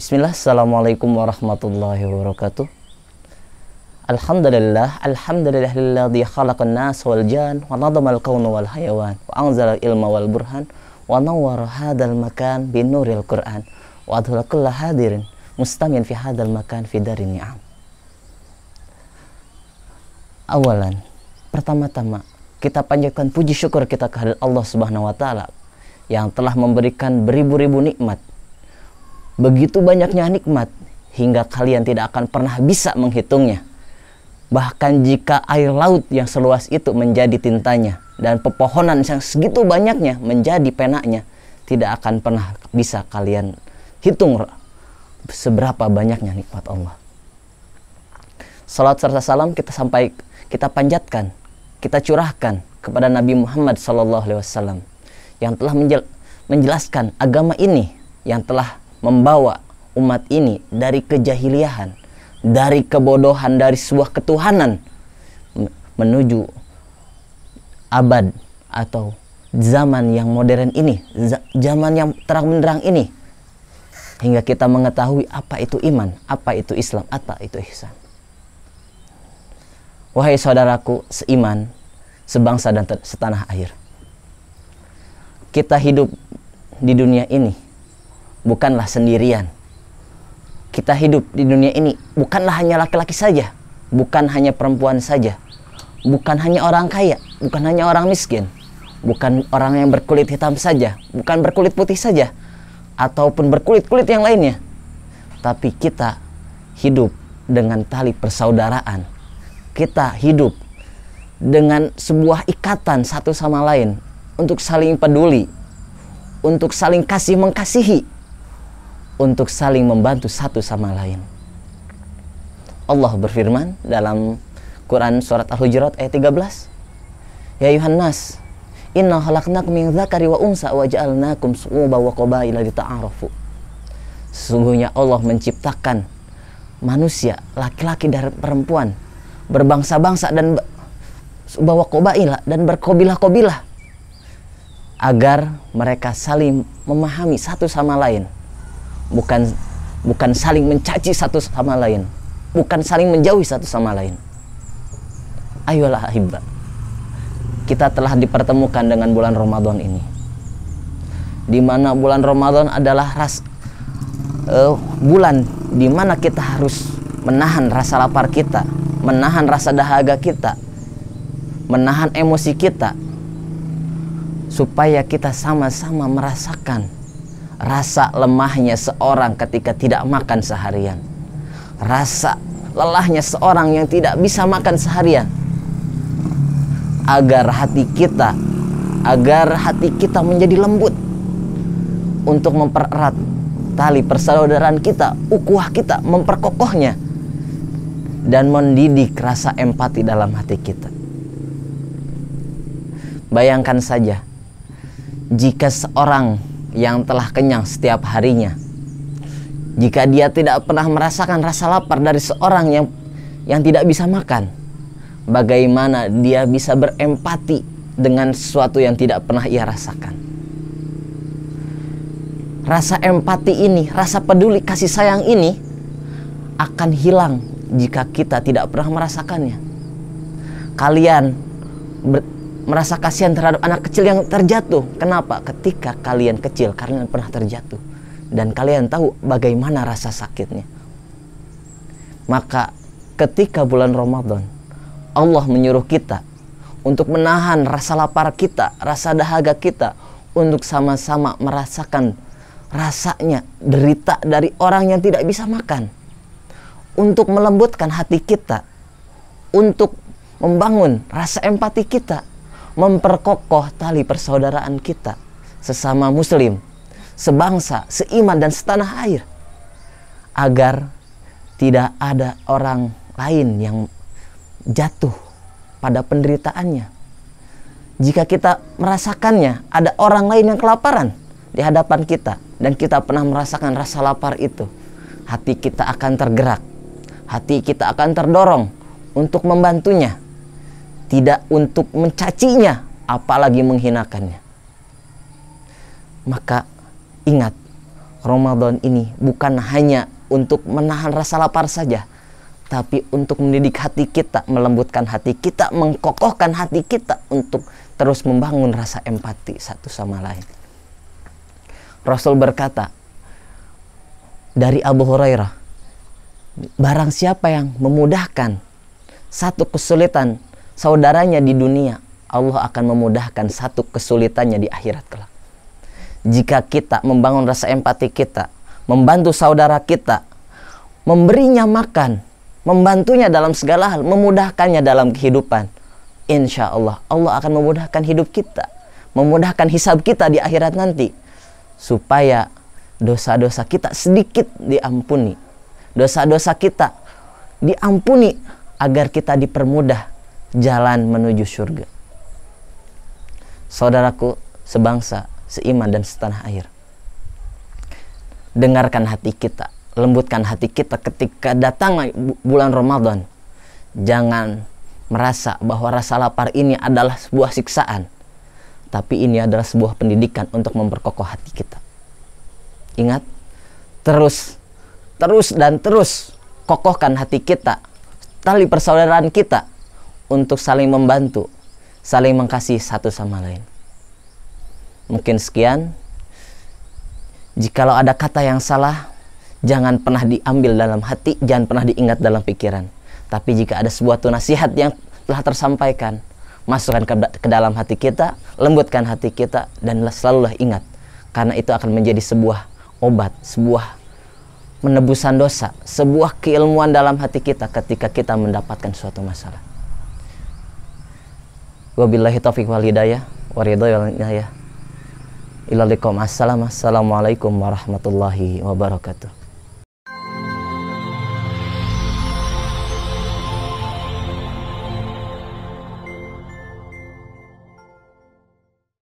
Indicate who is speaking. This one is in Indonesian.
Speaker 1: Bismillah, Assalamualaikum warahmatullahi wabarakatuh. Alhamdulillah, alhamdulillah lilladzi khalaqan nas wal jan wa nadamal al kawn wal hayawan wa anzala ilma wal burhan wa nawwara hadal makan bin nuril Qur'an wa adhulakullah hadirin mustamin fi hadal makan fi dari ni'am. Awalan, pertama-tama kita panjatkan puji syukur kita kehadirat Allah Subhanahu wa taala yang telah memberikan beribu-ribu nikmat Begitu banyaknya nikmat hingga kalian tidak akan pernah bisa menghitungnya. Bahkan jika air laut yang seluas itu menjadi tintanya dan pepohonan yang segitu banyaknya menjadi penaknya tidak akan pernah bisa kalian hitung seberapa banyaknya nikmat Allah. Salat serta salam kita sampai kita panjatkan, kita curahkan kepada Nabi Muhammad SAW yang telah menjelaskan agama ini, yang telah membawa umat ini dari kejahiliahan, dari kebodohan, dari sebuah ketuhanan menuju abad atau zaman yang modern ini, zaman yang terang benderang ini hingga kita mengetahui apa itu iman, apa itu Islam, apa itu ihsan. Wahai saudaraku seiman, sebangsa dan setanah air. Kita hidup di dunia ini bukanlah sendirian. Kita hidup di dunia ini bukanlah hanya laki-laki saja, bukan hanya perempuan saja, bukan hanya orang kaya, bukan hanya orang miskin, bukan orang yang berkulit hitam saja, bukan berkulit putih saja, ataupun berkulit-kulit yang lainnya. Tapi kita hidup dengan tali persaudaraan. Kita hidup dengan sebuah ikatan satu sama lain untuk saling peduli, untuk saling kasih mengkasihi, untuk saling membantu satu sama lain. Allah berfirman dalam Quran surat Al-Hujurat ayat 13. Ya Yuhannas, inna halaknak min zakari wa unsa wa ja'alnakum su'uba wa qabaila lita'arafu. Sesungguhnya Allah menciptakan manusia laki-laki dan perempuan berbangsa-bangsa dan bawa kobaila dan berkobilah-kobilah agar mereka saling memahami satu sama lain bukan bukan saling mencaci satu sama lain, bukan saling menjauhi satu sama lain. Ayolah ahibba. Kita telah dipertemukan dengan bulan Ramadan ini. Di mana bulan Ramadan adalah ras uh, bulan di mana kita harus menahan rasa lapar kita, menahan rasa dahaga kita, menahan emosi kita supaya kita sama-sama merasakan rasa lemahnya seorang ketika tidak makan seharian, rasa lelahnya seorang yang tidak bisa makan seharian, agar hati kita, agar hati kita menjadi lembut untuk mempererat tali persaudaraan kita, ukuah kita, memperkokohnya dan mendidik rasa empati dalam hati kita. Bayangkan saja jika seorang yang telah kenyang setiap harinya. Jika dia tidak pernah merasakan rasa lapar dari seorang yang yang tidak bisa makan, bagaimana dia bisa berempati dengan sesuatu yang tidak pernah ia rasakan? Rasa empati ini, rasa peduli kasih sayang ini akan hilang jika kita tidak pernah merasakannya. Kalian merasa kasihan terhadap anak kecil yang terjatuh. Kenapa? Ketika kalian kecil, kalian pernah terjatuh. Dan kalian tahu bagaimana rasa sakitnya. Maka ketika bulan Ramadan, Allah menyuruh kita untuk menahan rasa lapar kita, rasa dahaga kita, untuk sama-sama merasakan rasanya derita dari orang yang tidak bisa makan. Untuk melembutkan hati kita, untuk membangun rasa empati kita, memperkokoh tali persaudaraan kita sesama muslim, sebangsa, seiman dan setanah air agar tidak ada orang lain yang jatuh pada penderitaannya. Jika kita merasakannya, ada orang lain yang kelaparan di hadapan kita dan kita pernah merasakan rasa lapar itu, hati kita akan tergerak, hati kita akan terdorong untuk membantunya tidak untuk mencacinya, apalagi menghinakannya. Maka ingat, Ramadan ini bukan hanya untuk menahan rasa lapar saja, tapi untuk mendidik hati kita, melembutkan hati kita, mengkokohkan hati kita untuk terus membangun rasa empati satu sama lain. Rasul berkata, dari Abu Hurairah, barang siapa yang memudahkan satu kesulitan saudaranya di dunia, Allah akan memudahkan satu kesulitannya di akhirat kelak. Jika kita membangun rasa empati kita, membantu saudara kita, memberinya makan, membantunya dalam segala hal, memudahkannya dalam kehidupan. Insya Allah, Allah akan memudahkan hidup kita, memudahkan hisab kita di akhirat nanti. Supaya dosa-dosa kita sedikit diampuni. Dosa-dosa kita diampuni agar kita dipermudah jalan menuju surga. Saudaraku, sebangsa, seiman dan setanah air. Dengarkan hati kita, lembutkan hati kita ketika datang bulan Ramadan. Jangan merasa bahwa rasa lapar ini adalah sebuah siksaan, tapi ini adalah sebuah pendidikan untuk memperkokoh hati kita. Ingat, terus, terus dan terus kokohkan hati kita, tali persaudaraan kita untuk saling membantu, saling mengasihi satu sama lain. Mungkin sekian. Jikalau ada kata yang salah, jangan pernah diambil dalam hati, jangan pernah diingat dalam pikiran. Tapi jika ada sebuah nasihat yang telah tersampaikan, masukkan ke, dalam hati kita, lembutkan hati kita, dan selalulah ingat. Karena itu akan menjadi sebuah obat, sebuah menebusan dosa, sebuah keilmuan dalam hati kita ketika kita mendapatkan suatu masalah. Wabillahi taufiq wal hidayah wa ridha hidayah. assalamualaikum warahmatullahi wabarakatuh.